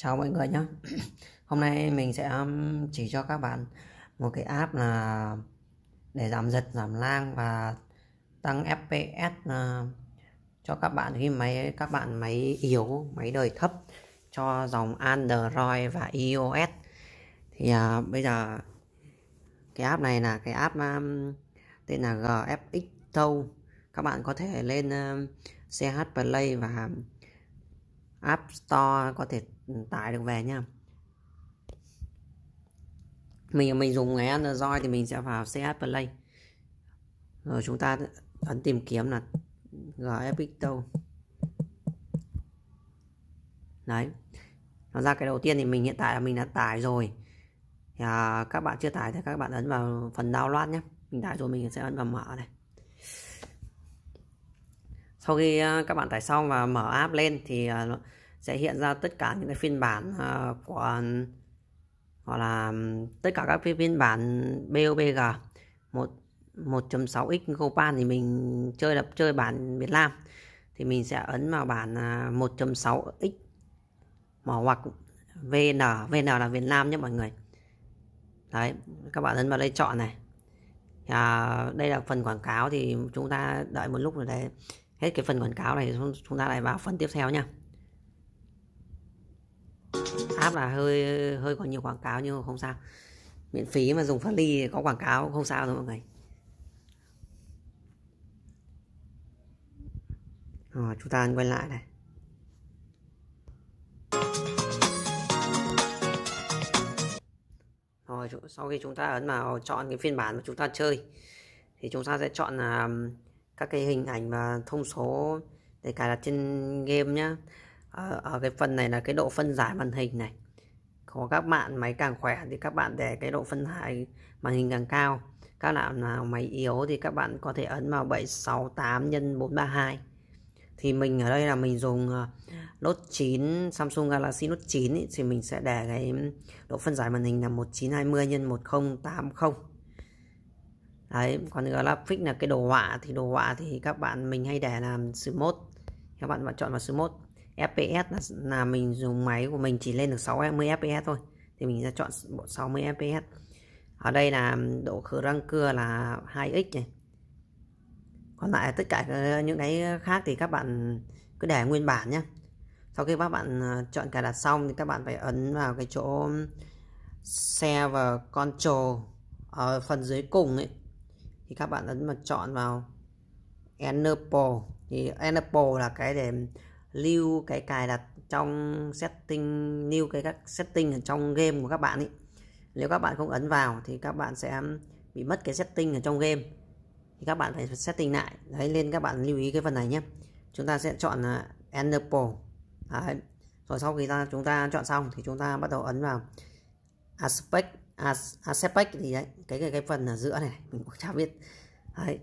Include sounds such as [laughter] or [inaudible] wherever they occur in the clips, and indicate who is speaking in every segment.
Speaker 1: chào mọi người nhé [clears throat] hôm nay mình sẽ um, chỉ cho các bạn một cái app là để giảm giật giảm lang và tăng fps ờ, cho các bạn khi máy các bạn máy yếu máy đời thấp cho dòng android và ios thì à, bây giờ cái app này là cái app um, tên là gfx tow các bạn có thể lên um, ch play và App Store có thể tải được về nha. mình mình dùng cái Android thì mình sẽ vào CH Play rồi chúng ta ấn tìm kiếm là GFXTO đấy nó ra cái đầu tiên thì mình hiện tại là mình đã tải rồi thì à, các bạn chưa tải thì các bạn ấn vào phần download nhé mình tải rồi mình sẽ ấn vào mở này sau khi ờ, các bạn tải xong và mở app lên thì ờ, sẽ hiện ra tất cả những cái phiên bản ờ, của hoặc là tất cả các phiên bản BOBG 1 1.6x Gopan thì mình chơi đập chơi bản Việt Nam thì mình sẽ ấn vào bản 1.6x mở hoặc VN VN là Việt Nam nhé mọi người đấy các bạn ấn vào đây chọn này à, đây là phần quảng cáo thì chúng ta đợi một lúc rồi đấy hết cái phần quảng cáo này chúng ta lại vào phần tiếp theo nha app là hơi hơi có nhiều quảng cáo nhưng mà không sao miễn phí mà dùng phát ly có quảng cáo không sao rồi mọi người rồi chúng ta quay lại này rồi sau khi chúng ta ấn vào chọn cái phiên bản mà chúng ta chơi thì chúng ta sẽ chọn là uh, các cái hình ảnh và thông số để cài đặt trên game nhá ở, ờ, ở cái phần này là cái độ phân giải màn hình này có các bạn máy càng khỏe thì các bạn để cái độ phân giải màn hình càng cao các bạn nào máy yếu thì các bạn có thể ấn vào 768 x 432 thì mình ở đây là mình dùng ờ, Note 9 Samsung Galaxy Note 9 ý, thì mình sẽ để cái độ phân giải màn hình là 1920 x 1080 đấy còn graphic là cái đồ họa thì đồ họa thì các bạn mình hay để làm smooth các bạn bạn chọn vào smooth fps là, là mình dùng máy của mình chỉ lên được 60 fps thôi thì mình sẽ chọn bộ 60 fps ở đây là độ khử răng cưa là 2x này còn lại tất cả những cái khác thì các bạn cứ để nguyên bản nhé sau khi các bạn à, chọn cài đặt xong thì các bạn phải ấn vào cái chỗ xe và control ở phần dưới cùng ấy thì các bạn ấn vào chọn vào Enable thì Enable là cái để lưu cái cài đặt trong setting lưu cái các setting ở trong game của các bạn ấy nếu các bạn không ấn vào thì các bạn sẽ bị mất cái setting ở trong game thì các bạn phải setting lại đấy nên các bạn lưu ý cái phần này nhé chúng ta sẽ chọn à, enable đấy. rồi sau khi ta chúng ta chọn xong thì chúng ta bắt đầu ấn vào aspect Aspect à, à, thì đấy cái cái cái phần ở giữa này mình cũng chả biết đấy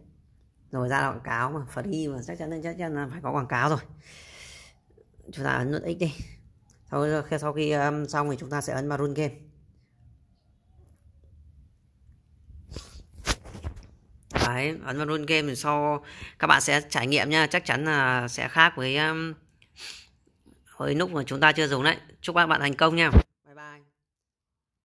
Speaker 1: rồi ra quảng cáo mà phần đi mà chắc chắn chắc chắn là phải có quảng cáo rồi chúng ta ấn nút x đi sau khi sau khi um, xong thì chúng ta sẽ ấn vào run game đấy ấn vào run game thì sau các bạn sẽ trải nghiệm nha chắc chắn là sẽ khác với um, với lúc mà chúng ta chưa dùng đấy chúc các bạn thành công nha